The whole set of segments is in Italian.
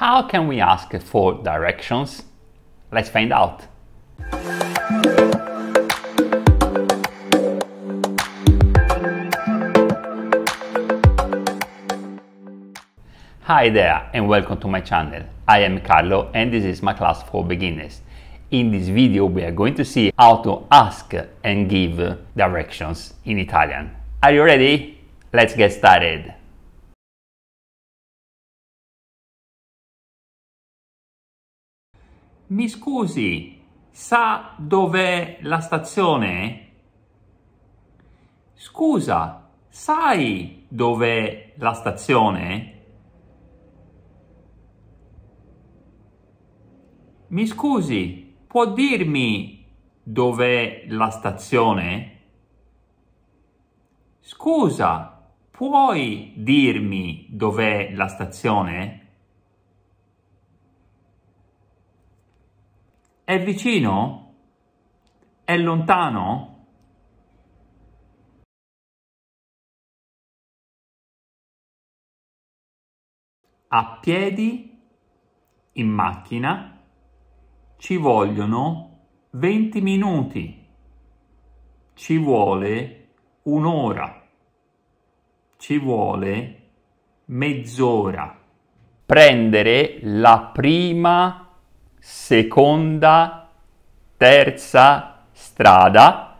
How can we ask for directions? Let's find out. Hi there and welcome to my channel. I am Carlo and this is my class for beginners. In this video we are going to see how to ask and give directions in Italian. Are you ready? Let's get started. Mi scusi, sa dov'è la stazione? Scusa, sai dov'è la stazione? Mi scusi, può dirmi dov'è la stazione? Scusa, puoi dirmi dov'è la stazione? È vicino? È lontano? A piedi, in macchina, ci vogliono 20 minuti. Ci vuole un'ora. Ci vuole mezz'ora. Prendere la prima seconda, terza strada,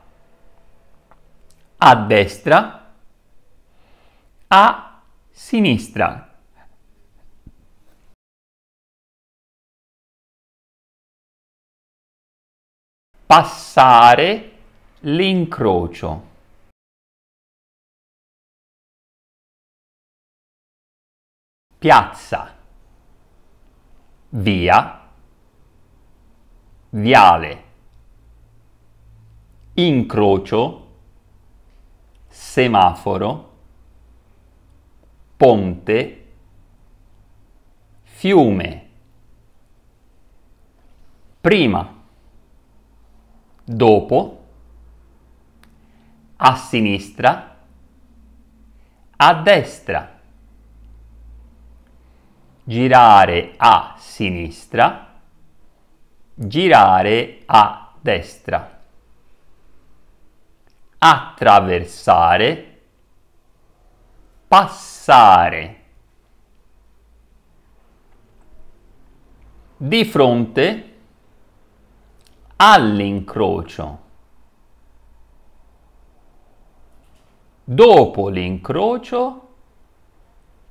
a destra, a sinistra. Passare l'incrocio. Piazza. Via viale, incrocio, semaforo, ponte, fiume, prima, dopo, a sinistra, a destra, girare a sinistra, girare a destra, attraversare, passare, di fronte all'incrocio, dopo l'incrocio,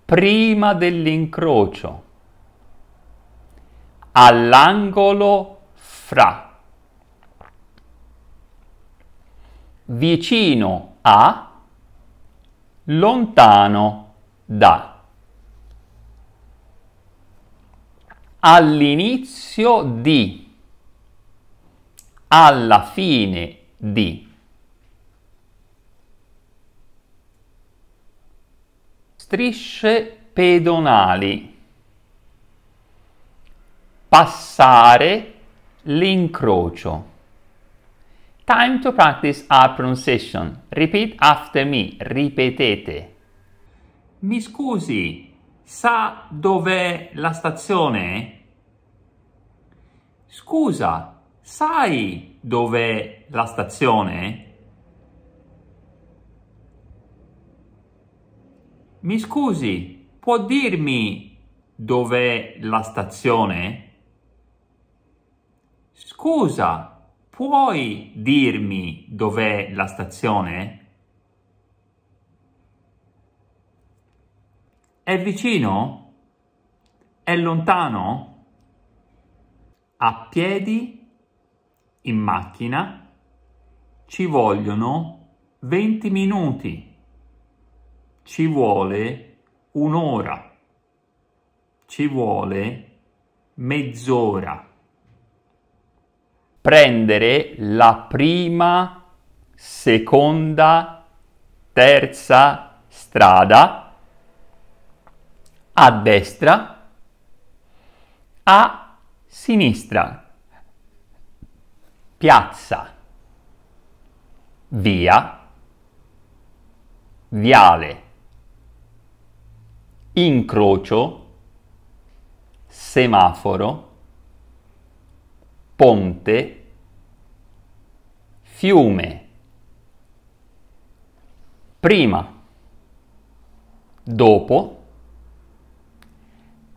prima dell'incrocio, all'angolo fra vicino a lontano da all'inizio di alla fine di strisce pedonali passare l'incrocio. Time to practice our pronunciation. Repeat after me. Ripetete. Mi scusi, sa dov'è la stazione? Scusa, sai dov'è la stazione? Mi scusi, può dirmi dov'è la stazione? Scusa, puoi dirmi dov'è la stazione? È vicino? È lontano? A piedi, in macchina, ci vogliono 20 minuti. Ci vuole un'ora. Ci vuole mezz'ora prendere la prima, seconda, terza strada a destra, a sinistra, piazza, via, viale, incrocio, semaforo, ponte, fiume, prima, dopo,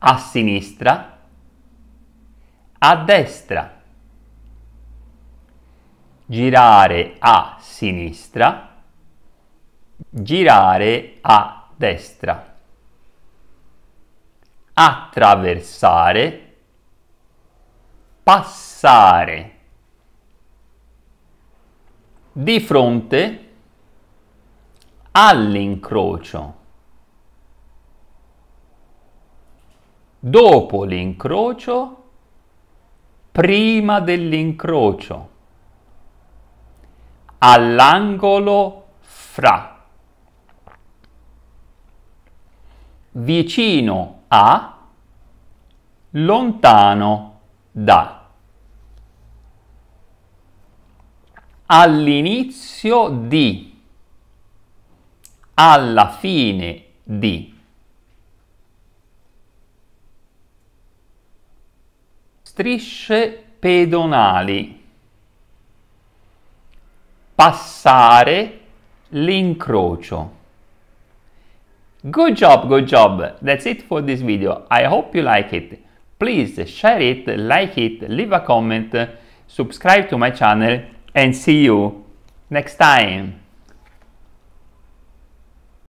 a sinistra, a destra, girare a sinistra, girare a destra, attraversare, passare di fronte all'incrocio. Dopo l'incrocio, prima dell'incrocio, all'angolo fra, vicino a, lontano da all'inizio di, alla fine di. Strisce pedonali. Passare l'incrocio. Good job, good job. That's it for this video. I hope you like it. Please share it, like it, leave a comment, subscribe to my channel and see you next time.